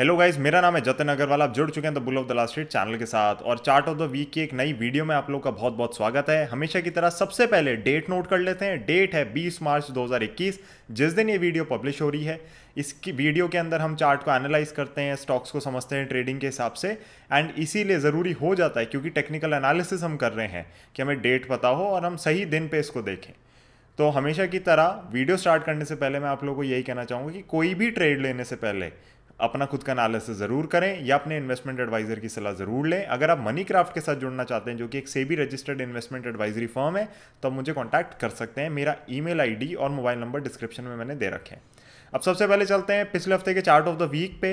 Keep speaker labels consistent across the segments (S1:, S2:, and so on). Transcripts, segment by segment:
S1: hello guys मेरा नाम है जतन अग्रवाल आप जुड़ चुके हैं the bull of the last street channel के साथ और चार्ट ऑफ द वीक की एक नई वीडियो में आप लोग का बहुत बहुत स्वागत है हमेशा की तरह सबसे पहले डेट नोट कर लेते हैं डेट है 20 मार्च 2021 जिस दिन ये वीडियो पब्लिश हो रही है इसकी वीडियो के अंदर हम चार्ट को एनालाइज करते हैं स्टॉक्स को समझते हैं ट्रेडिंग के हिसाब से एंड इसीलिए ज़रूरी हो जाता है क्योंकि टेक्निकल एनालिसिस हम कर रहे हैं कि हमें डेट पता हो और हम सही दिन पर इसको देखें तो हमेशा की तरह वीडियो स्टार्ट करने से पहले मैं आप लोगों को यही कहना चाहूँगा कि कोई भी ट्रेड लेने से पहले अपना खुद का एनालिसिस ज़रूर करें या अपने इन्वेस्टमेंट एडवाइज़र की सलाह ज़रूर लें अगर आप मनी क्राफ्ट के साथ जुड़ना चाहते हैं जो कि एक SEBI registered investment advisory firm है तो आप मुझे कॉन्टैक्ट कर सकते हैं मेरा ई मेल और मोबाइल नंबर डिस्क्रिप्शन में मैंने दे रखे हैं अब सबसे पहले चलते हैं पिछले हफ्ते के चार्ट ऑफ द वीक पे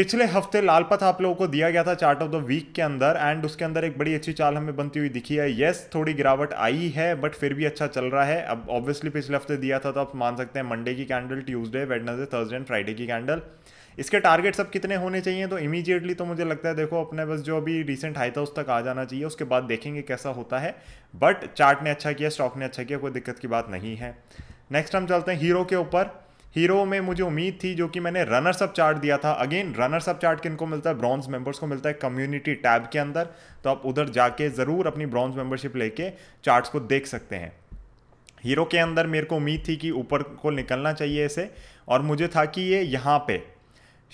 S1: पिछले हफ्ते लालपथ आप लोगों को दिया गया था चार्ट ऑफ द वीक के अंदर एंड उसके अंदर एक बड़ी अच्छी चाल हमें बनती हुई दिखी है येस थोड़ी गिरावट आई है बट फिर भी अच्छा चल रहा है अब ऑब्वियसली पिछले हफ्ते दिया था तो आप मान सकते हैं मंडे की candle Tuesday Wednesday Thursday and Friday की कैंडल इसके टारगेट सब कितने होने चाहिए तो इमीजिएटली तो मुझे लगता है देखो अपने बस जो अभी रिसेंट हाई था उस तक आ जाना चाहिए उसके बाद देखेंगे कैसा होता है बट चार्ट ने अच्छा किया स्टॉक ने अच्छा किया कोई दिक्कत की बात नहीं है नेक्स्ट हम चलते हैं हीरो के ऊपर हीरो में मुझे उम्मीद थी जो कि मैंने रनर्स अप चार्ट दिया था अगेन रनर्स अप चार्ट किनको मिलता है ब्रॉन्ज मेंबर्स को मिलता है कम्युनिटी टैब के अंदर तो आप उधर जाके ज़रूर अपनी ब्रॉन्ज मेंबरशिप लेके चार्ट्स को देख सकते हैं हीरो के अंदर मेरे को उम्मीद थी कि ऊपर को निकलना चाहिए इसे और मुझे था कि ये यहाँ पे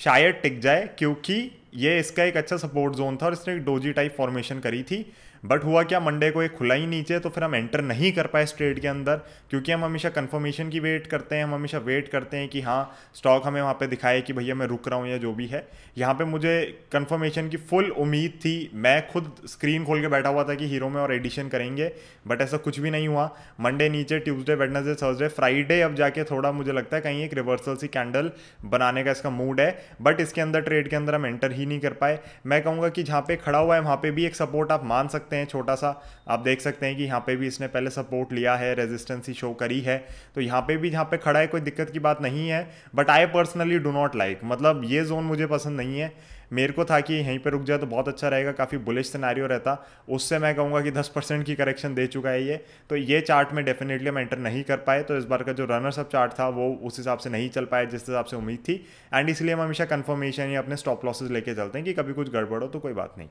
S1: शायद टिक जाए क्योंकि ये इसका एक अच्छा सपोर्ट जोन था और इसने एक डोजी टाइप फॉर्मेशन करी थी बट हुआ क्या मंडे को एक खुला ही नीचे तो फिर हम एंटर नहीं कर पाए स्ट्रेट के अंदर क्योंकि हम हमेशा कन्फर्मेशन की वेट करते हैं हम हमेशा वेट करते हैं कि हाँ स्टॉक हमें वहाँ पे दिखाए कि भैया मैं रुक रहा हूँ या जो भी है यहाँ पे मुझे कन्फर्मेशन की फुल उम्मीद थी मैं खुद स्क्रीन खोल के बैठा हुआ था कि हीरो में और एडिशन करेंगे बट ऐसा कुछ भी नहीं हुआ मंडे नीचे ट्यूजडे वेडनेसडे थर्सडे फ्राइडे अब जाके थोड़ा मुझे लगता है कहीं एक रिवर्सल सी कैंडल बनाने का इसका मूड है बट इसके अंदर ट्रेड के अंदर हम एंटर ही नहीं कर पाए मैं कहूँगा कि जहाँ पे खड़ा हुआ है वहाँ पे भी एक सपोर्ट आप मान सकते हैं सकते हैं छोटा सा आप देख सकते हैं कि यहाँ पे भी इसने पहले सपोर्ट लिया है रेजिस्टेंस ही शो करी है तो यहाँ पे भी जहाँ पे खड़ा है कोई दिक्कत की बात नहीं है but I personally do not like मतलब ये जोन मुझे पसंद नहीं है मेरे को था कि यहीं पर रुक जाए तो बहुत अच्छा रहेगा काफ़ी बुलिश सिनारियो रहता उससे मैं कहूँगा कि दस परसेंट की करेक्शन दे चुका है ये तो ये चार्ट में डेफिनेटली हम एंटर नहीं कर पाए तो इस बार का जो रनर्स अप चार्ट था वो उस हिसाब से नहीं चल पाया जिस हिसाब से उम्मीद थी एंड इसलिए हम हमेशा कन्फर्मेशन या अपने स्टॉप लॉसेज लेके चलते हैं कि कभी कुछ गड़बड़ हो तो कोई बात नहीं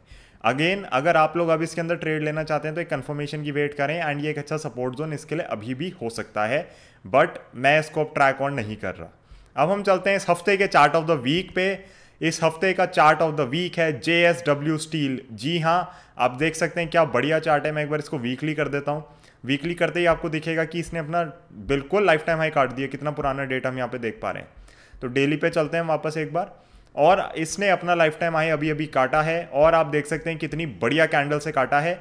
S1: अगेन अगर आप लोग अब इसके अंदर ट्रेड लेना चाहते हैं तो एक कन्फर्मेशन की वेट करें एंड ये एक अच्छा सपोर्ट जोन इसके लिए अभी भी हो सकता है बट मैं इसको अब ट्रैक ऑन नहीं कर रहा अब हम चलते हैं इस हफ्ते के चार्ट ऑफ द वीक पे इस हफ्ते का चार्ट ऑफ द वीक है जे एस डब्ल्यू स्टील जी हाँ आप देख सकते हैं क्या बढ़िया चार्ट है मैं एक बार इसको वीकली कर देता हूँ वीकली करते ही आपको दिखेगा कि इसने अपना बिल्कुल लाइफ टाइम हाई काट दिया कितना पुराना डेट हम यहाँ पे देख पा रहे हैं तो डेली पे चलते हैं वापस एक बार और इसने अपना लाइफ टाइम हाई अभी अभी काटा है और आप देख सकते हैं कितनी बढ़िया कैंडल से काटा है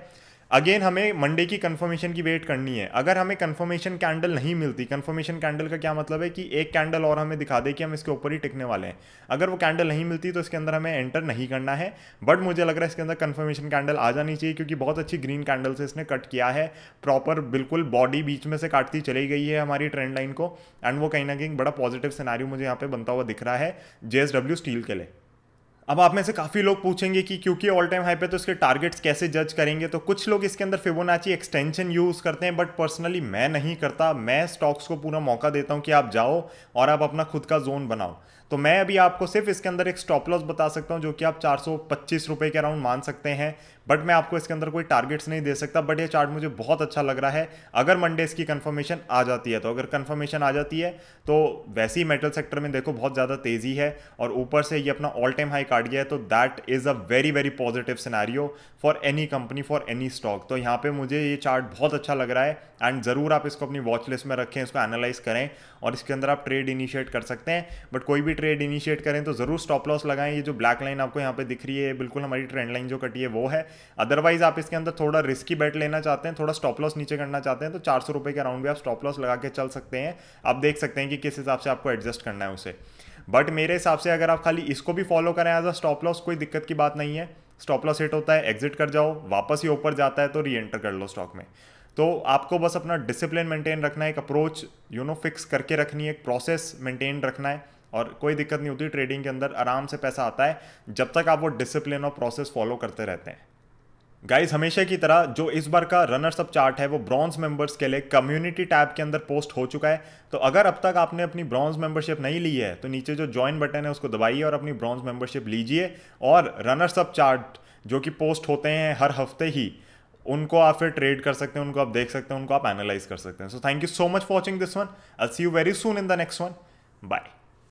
S1: अगेन हमें मंडे की कन्फर्मेशन की वेट करनी है अगर हमें कन्फर्मेशन कैंडल नहीं मिलती कन्फर्मेशन कैंडल का क्या मतलब है कि एक कैंडल और हमें दिखा दे कि हम इसके ऊपर ही टिकने वाले हैं अगर वो कैंडल नहीं मिलती तो इसके अंदर हमें एंटर नहीं करना है बट मुझे लग रहा है इसके अंदर कन्फर्मेशन कैंडल आ जानी चाहिए क्योंकि बहुत अच्छी ग्रीन कैंडल से इसने कट किया है प्रॉपर बिल्कुल बॉडी बीच में से काटती चली गई है हमारी ट्रेंड लाइन को एंड वो कहीं ना कहीं बड़ा पॉजिटिव सिनारी मुझे यहाँ पे बनता हुआ दिख रहा है जे स्टील के लिए अब आप में से काफ़ी लोग पूछेंगे कि क्योंकि ऑल टाइम हाई पे तो इसके टारगेट्स कैसे जज करेंगे तो कुछ लोग इसके अंदर फिबोनाची एक्सटेंशन यूज़ करते हैं बट पर्सनली मैं नहीं करता मैं स्टॉक्स को पूरा मौका देता हूँ कि आप जाओ और आप अपना खुद का जोन बनाओ तो मैं अभी आपको सिर्फ इसके अंदर एक स्टॉप लॉस बता सकता हूँ जो कि आप चार सौ के अराउंड मान सकते हैं बट मैं आपको इसके अंदर कोई टारगेट्स नहीं दे सकता बट ये चार्ट मुझे बहुत अच्छा लग रहा है अगर मंडे इसकी कन्फर्मेशन आ जाती है तो अगर कन्फर्मेशन आ जाती है तो वैसे ही मेटल सेक्टर में देखो बहुत ज़्यादा तेज़ी है और ऊपर से ये अपना ऑल टाइम हाई काट गया है तो that is a very very positive scenario for any company for any stock तो यहाँ पर मुझे ये चार्ट बहुत अच्छा लग रहा है एंड ज़रूर आप इसको अपनी वॉच लिस्ट में रखें इसको एनालाइज करें और इसके अंदर आप ट्रेड इनिशिएट कर सकते हैं बट कोई भी ट्रेड इनिशिएट करें तो ज़रूर स्टॉप लॉस लगाएं ये जो ब्लैक लाइन आपको यहाँ पे दिख रही है बिल्कुल हमारी ट्रेंड लाइन जो कटी है वो है अदरवाइज आप इसके अंदर थोड़ा रिस्की बैट लेना चाहते हैं थोड़ा स्टॉप लॉस नीचे करना चाहते हैं तो चार सौ के अराउंड भी आप स्टॉप लॉस लगा के चल सकते हैं आप देख सकते हैं कि किस हिसाब से आपको एडजस्ट करना है उसे बट मेरे हिसाब से अगर आप खाली इसको भी फॉलो करें एज अ स्टॉप लॉस कोई दिक्कत की बात नहीं है स्टॉप लॉस हिट होता है एग्जिट कर जाओ वापस ही ऊपर जाता है तो री एंटर कर लो स्टॉक में तो आपको बस अपना डिसिप्लिन मेंटेन रखना है एक अप्रोच यू नो फिक्स करके रखनी है एक प्रोसेस मेंटेन रखना है और कोई दिक्कत नहीं होती ट्रेडिंग के अंदर आराम से पैसा आता है जब तक आप वो डिसिप्लिन और प्रोसेस फॉलो करते रहते हैं गाइज हमेशा की तरह जो इस बार का रनर्स अप चार्ट है वो ब्रॉन्ज मेंबर्स के लिए कम्युनिटी टैब के अंदर पोस्ट हो चुका है तो अगर अब तक आपने अपनी ब्रॉन्ज मेंबरशिप नहीं ली है तो नीचे जो ज्वाइन बटन है उसको दबाइए और अपनी ब्रॉन्ज मेंबरशिप लीजिए और रनर्स अप चार्ट जो कि पोस्ट होते हैं हर हफ्ते ही उनको आप फिर ट्रेड कर सकते हैं उनको आप देख सकते हैं उनको आप एनालाइज कर सकते हैं so thank you so much for watching this one I see you very soon in the next one bye